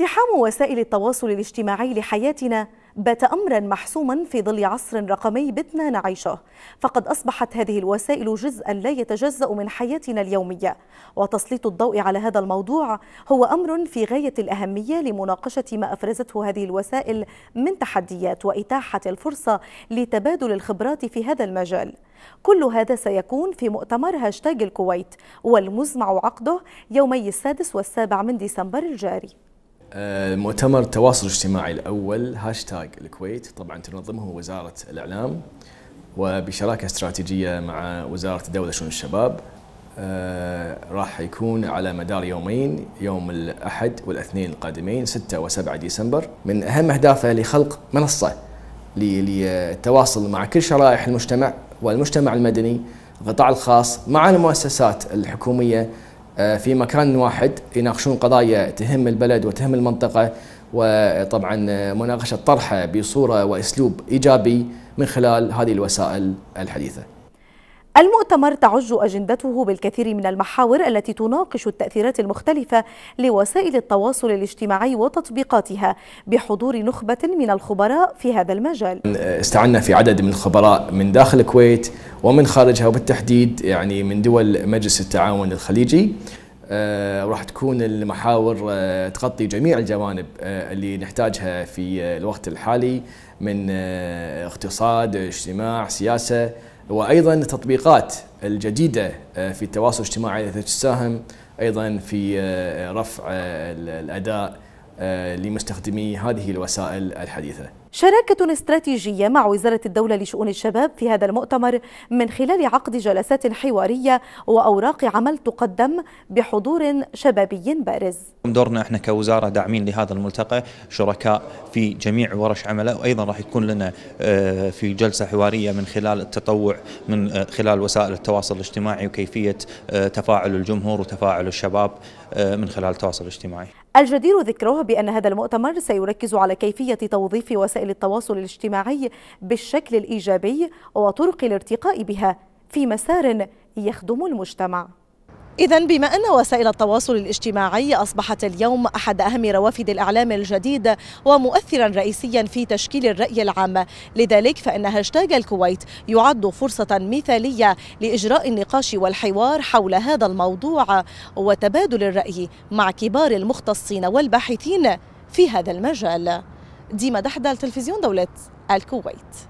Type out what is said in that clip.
اقتحام وسائل التواصل الاجتماعي لحياتنا بات امرا محسوما في ظل عصر رقمي بتنا نعيشه فقد اصبحت هذه الوسائل جزءا لا يتجزا من حياتنا اليوميه وتسليط الضوء على هذا الموضوع هو امر في غايه الاهميه لمناقشه ما افرزته هذه الوسائل من تحديات واتاحه الفرصه لتبادل الخبرات في هذا المجال كل هذا سيكون في مؤتمر هاشتاج الكويت والمزمع عقده يومي السادس والسابع من ديسمبر الجاري آه، مؤتمر التواصل الاجتماعي الأول هاشتاج الكويت طبعا تنظمه وزارة الإعلام وبشراكة استراتيجية مع وزارة الدولة شؤون الشباب آه، راح يكون على مدار يومين يوم الأحد والاثنين القادمين 6 و7 ديسمبر من أهم أهدافه لخلق منصة للتواصل مع كل شرائح المجتمع والمجتمع المدني القطاع الخاص مع المؤسسات الحكومية آه، في مكان واحد يناقشون قضايا تهم البلد وتهم المنطقة وطبعا آه، مناقشة طرحها بصورة وأسلوب إيجابي من خلال هذه الوسائل الحديثة المؤتمر تعج أجندته بالكثير من المحاور التي تناقش التأثيرات المختلفة لوسائل التواصل الاجتماعي وتطبيقاتها بحضور نخبة من الخبراء في هذا المجال استعنا في عدد من الخبراء من داخل الكويت ومن خارجها وبالتحديد يعني من دول مجلس التعاون الخليجي آه، راح تكون المحاور آه، تغطي جميع الجوانب آه، اللي نحتاجها في الوقت الحالي من آه، اقتصاد اجتماع سياسه وايضا التطبيقات الجديده آه، في التواصل الاجتماعي التي تساهم ايضا في آه، رفع الاداء آه، لمستخدمي هذه الوسائل الحديثة شراكة استراتيجية مع وزارة الدولة لشؤون الشباب في هذا المؤتمر من خلال عقد جلسات حوارية وأوراق عمل تقدم بحضور شبابي بارز دورنا احنا كوزارة داعمين لهذا الملتقى شركاء في جميع ورش عمله وأيضا راح يكون لنا آه، في جلسة حوارية من خلال التطوع من آه، خلال وسائل التواصل الاجتماعي وكيفية تفاعل الجمهور وتفاعل الشباب من خلال التواصل الاجتماعي الجدير ذكره بأن هذا المؤتمر سيركز على كيفية توظيف وسائل التواصل الاجتماعي بالشكل الإيجابي وطرق الارتقاء بها في مسار يخدم المجتمع إذا بما أن وسائل التواصل الاجتماعي أصبحت اليوم أحد أهم روافد الإعلام الجديد ومؤثرا رئيسيا في تشكيل الرأي العام لذلك فإن هاشتاج الكويت يعد فرصة مثالية لإجراء النقاش والحوار حول هذا الموضوع وتبادل الرأي مع كبار المختصين والباحثين في هذا المجال ديما دحدة تلفزيون دولة الكويت